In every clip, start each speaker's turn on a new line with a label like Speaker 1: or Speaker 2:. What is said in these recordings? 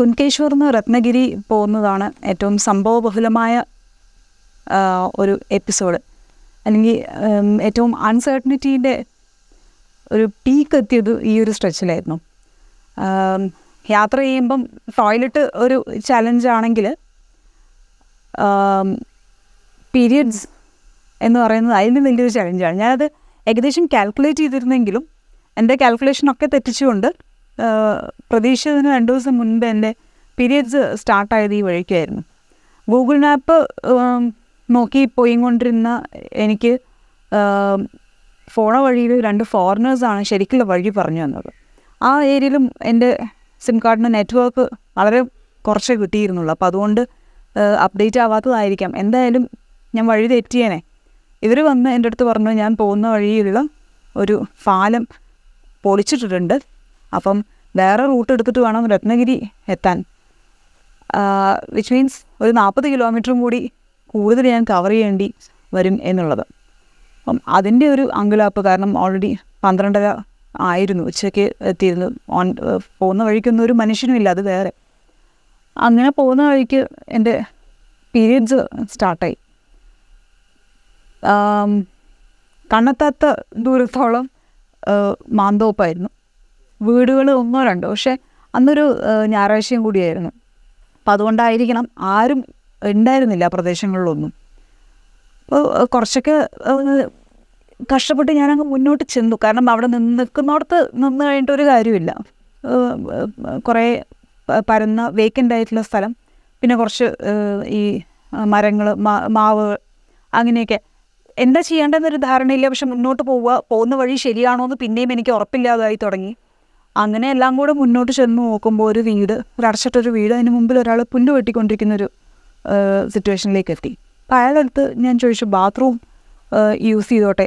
Speaker 1: കുൻകേശ്വർ നിന്ന് രത്നഗിരി പോകുന്നതാണ് ഏറ്റവും സംഭവബഹുലമായ ഒരു എപ്പിസോഡ് അല്ലെങ്കിൽ ഏറ്റവും അൺസർട്ടനിറ്റീൻ്റെ ഒരു പീക്ക് എത്തിയത് ഈ ഒരു സ്ട്രെച്ചിലായിരുന്നു യാത്ര ചെയ്യുമ്പം ടോയ്ലറ്റ് ഒരു ചലഞ്ചാണെങ്കിൽ പീരിയഡ്സ് എന്ന് പറയുന്നത് അതിന് വലിയൊരു ചലഞ്ചാണ് ഞാനത് ഏകദേശം കാൽക്കുലേറ്റ് ചെയ്തിരുന്നെങ്കിലും എൻ്റെ കാൽക്കുലേഷനൊക്കെ തെറ്റിച്ചുകൊണ്ട് പ്രതീക്ഷിച്ചതിന് രണ്ട് ദിവസം മുൻപ് എൻ്റെ പീരിയഡ്സ് സ്റ്റാർട്ടായത് ഈ വഴിക്കായിരുന്നു ഗൂഗിൾ മാപ്പ് നോക്കി പോയി കൊണ്ടിരുന്ന എനിക്ക് ഫോണ വഴിയിൽ രണ്ട് ഫോറിനേഴ്സാണ് ശരിക്കുള്ള വഴി പറഞ്ഞു തന്നത് ആ ഏരിയയിലും എൻ്റെ സിം കാർഡിന് നെറ്റ്വർക്ക് വളരെ കുറച്ചേ കിട്ടിയിരുന്നുള്ളൂ അപ്പോൾ അതുകൊണ്ട് അപ്ഡേറ്റ് ആവാത്തതായിരിക്കാം എന്തായാലും ഞാൻ വഴി തെറ്റിയേനെ ഇവർ വന്ന് എൻ്റെ അടുത്ത് പറഞ്ഞു ഞാൻ പോകുന്ന വഴിയിലുള്ള ഒരു പാലം പൊളിച്ചിട്ടിട്ടുണ്ട് അപ്പം വേറെ റൂട്ട് എടുത്തിട്ട് വേണം രത്നഗിരി എത്താൻ വിച്ച് മീൻസ് ഒരു നാൽപ്പത് കിലോമീറ്ററും കൂടി കൂടുതൽ ഞാൻ കവർ ചെയ്യേണ്ടി വരും എന്നുള്ളത് അപ്പം അതിൻ്റെ ഒരു അങ്കുലാപ്പ് കാരണം ഓൾറെഡി പന്ത്രണ്ടര ആയിരുന്നു ഉച്ചയ്ക്ക് എത്തിയിരുന്നു ഓൺ പോകുന്ന വഴിക്കൊന്നും ഒരു മനുഷ്യനും ഇല്ല അത് വേറെ അങ്ങനെ പോകുന്ന വഴിക്ക് എൻ്റെ പീരീഡ്സ് സ്റ്റാർട്ടായി കണ്ണെത്താത്ത ദൂരത്തോളം മാന്തോപ്പായിരുന്നു വീടുകൾ ഒന്നോ രണ്ടോ പക്ഷേ അന്നൊരു ഞായറാഴ്ചയും കൂടിയായിരുന്നു അപ്പോൾ അതുകൊണ്ടായിരിക്കണം ആരും ഉണ്ടായിരുന്നില്ല ആ പ്രദേശങ്ങളിലൊന്നും അപ്പോൾ കുറച്ചൊക്കെ കഷ്ടപ്പെട്ട് ഞാനങ്ങ് മുന്നോട്ട് ചെന്നു കാരണം അവിടെ നിന്ന് നിൽക്കുന്നോടത്ത് നിന്ന് കഴിഞ്ഞിട്ട് ഒരു കാര്യമില്ല കുറേ പരന്ന വേക്കൻ്റ് ആയിട്ടുള്ള സ്ഥലം പിന്നെ കുറച്ച് ഈ മരങ്ങൾ മാവ് അങ്ങനെയൊക്കെ എന്താ ചെയ്യേണ്ടതെന്നൊരു ധാരണയില്ല പക്ഷെ മുന്നോട്ട് പോവുക പോകുന്ന വഴി ശരിയാണോ എന്ന് പിന്നെയും എനിക്ക് ഉറപ്പില്ലാതായി തുടങ്ങി അങ്ങനെ എല്ലാം കൂടെ മുന്നോട്ട് ചെന്ന് നോക്കുമ്പോൾ ഒരു വീട് ഒരു അടച്ചിട്ടൊരു വീട് അതിന് മുമ്പിൽ ഒരാൾ പുല്ല് വെട്ടിക്കൊണ്ടിരിക്കുന്ന ഒരു സിറ്റുവേഷനിലേക്ക് എത്തി അപ്പോൾ അയാളടുത്ത് ഞാൻ ചോദിച്ചു ബാത്റൂം യൂസ് ചെയ്തോട്ടെ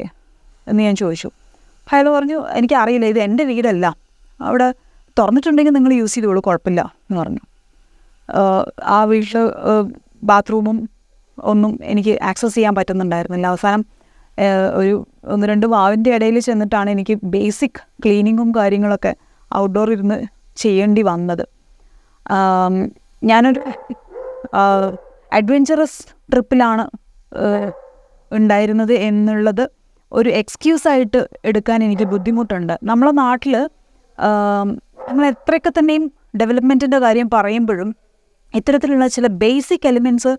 Speaker 1: എന്ന് ഞാൻ ചോദിച്ചു അയാൾ പറഞ്ഞു എനിക്കറിയില്ല ഇത് എൻ്റെ വീടല്ല അവിടെ തുറന്നിട്ടുണ്ടെങ്കിൽ നിങ്ങൾ യൂസ് ചെയ്തോളൂ കുഴപ്പമില്ല എന്ന് പറഞ്ഞു ആ വീട്ടിൽ ബാത്റൂമും ഒന്നും എനിക്ക് ആക്സസ് ചെയ്യാൻ പറ്റുന്നുണ്ടായിരുന്നില്ല അവസാനം ഒരു ഒന്ന് രണ്ട് വാവിൻ്റെ ഇടയിൽ ചെന്നിട്ടാണ് എനിക്ക് ബേസിക് ക്ലീനിങ്ങും കാര്യങ്ങളൊക്കെ ഔട്ട്ഡോർ ഇരുന്ന് ചെയ്യേണ്ടി വന്നത് ഞാനൊരു അഡ്വഞ്ചറസ് ട്രിപ്പിലാണ് ഉണ്ടായിരുന്നത് എന്നുള്ളത് ഒരു എക്സ്ക്യൂസായിട്ട് എടുക്കാൻ എനിക്ക് ബുദ്ധിമുട്ടുണ്ട് നമ്മളെ നാട്ടിൽ നമ്മൾ എത്രയൊക്കെ തന്നെയും ഡെവലപ്മെൻറ്റിൻ്റെ കാര്യം പറയുമ്പോഴും ഇത്തരത്തിലുള്ള ചില ബേസിക് എലിമെൻറ്റ്സ്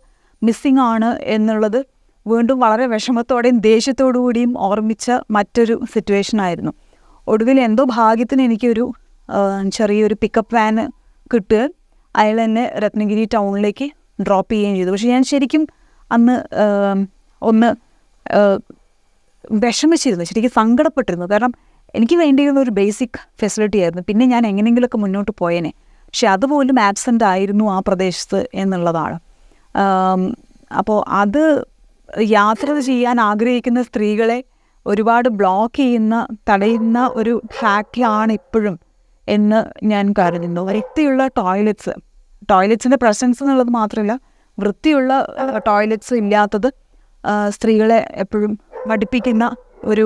Speaker 1: മിസ്സിംഗ് ആണ് എന്നുള്ളത് വീണ്ടും വളരെ വിഷമത്തോടെയും ദേഷ്യത്തോടു കൂടിയും ഓർമ്മിച്ച മറ്റൊരു സിറ്റുവേഷൻ ആയിരുന്നു ഒടുവിൽ എന്തോ ഭാഗ്യത്തിന് എനിക്കൊരു ചെറിയൊരു പിക്കപ്പ് വാൻ കിട്ടുക അയാൾ എന്നെ രത്നഗിരി ടൗണിലേക്ക് ഡ്രോപ്പ് ചെയ്യുകയും ചെയ്തു പക്ഷേ ഞാൻ ശരിക്കും അന്ന് ഒന്ന് വിഷമിച്ചിരുന്നു ശരിക്കും സങ്കടപ്പെട്ടിരുന്നു കാരണം എനിക്ക് വേണ്ടിയിരുന്ന ഒരു ബേസിക് ഫെസിലിറ്റി ആയിരുന്നു പിന്നെ ഞാൻ എങ്ങനെയെങ്കിലുമൊക്കെ മുന്നോട്ട് പോയേനെ പക്ഷെ അതുപോലും ആബ്സെൻ്റ് ആയിരുന്നു ആ പ്രദേശത്ത് എന്നുള്ളതാണ് അപ്പോൾ അത് യാത്ര ചെയ്യാൻ ആഗ്രഹിക്കുന്ന സ്ത്രീകളെ ഒരുപാട് ബ്ലോക്ക് ചെയ്യുന്ന തടയുന്ന ഒരു ഫാക്ടറിയാണ് ഇപ്പോഴും എന്ന് ഞാൻ കരുതുന്നു വൃത്തിയുള്ള ടോയ്ലറ്റ്സ് ടോയ്ലറ്റ്സിൻ്റെ പ്രസൻസ് എന്നുള്ളത് മാത്രമല്ല വൃത്തിയുള്ള ടോയ്ലറ്റ്സ് ഇല്ലാത്തത് സ്ത്രീകളെ എപ്പോഴും പഠിപ്പിക്കുന്ന ഒരു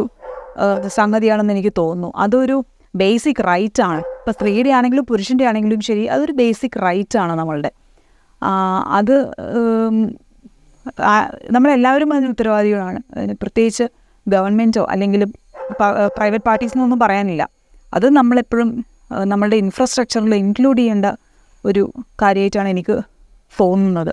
Speaker 1: സംഗതിയാണെന്ന് എനിക്ക് തോന്നുന്നു അതൊരു ബേസിക് റൈറ്റ് ആണ് ഇപ്പോൾ സ്ത്രീയുടെ ആണെങ്കിലും പുരുഷൻ്റെ ആണെങ്കിലും ശരി അതൊരു ബേസിക് റൈറ്റ് ആണ് നമ്മളുടെ അത് നമ്മളെല്ലാവരും അതിന് ഉത്തരവാദികളാണ് പ്രത്യേകിച്ച് ഗവൺമെൻറ്റോ അല്ലെങ്കിൽ പ്രൈവറ്റ് പാർട്ടീസിനൊന്നും പറയാനില്ല അത് നമ്മളെപ്പോഴും നമ്മളുടെ ഇൻഫ്രാസ്ട്രക്ചറിൽ ഇൻക്ലൂഡ് ചെയ്യേണ്ട ഒരു കാര്യമായിട്ടാണ് എനിക്ക് തോന്നുന്നത്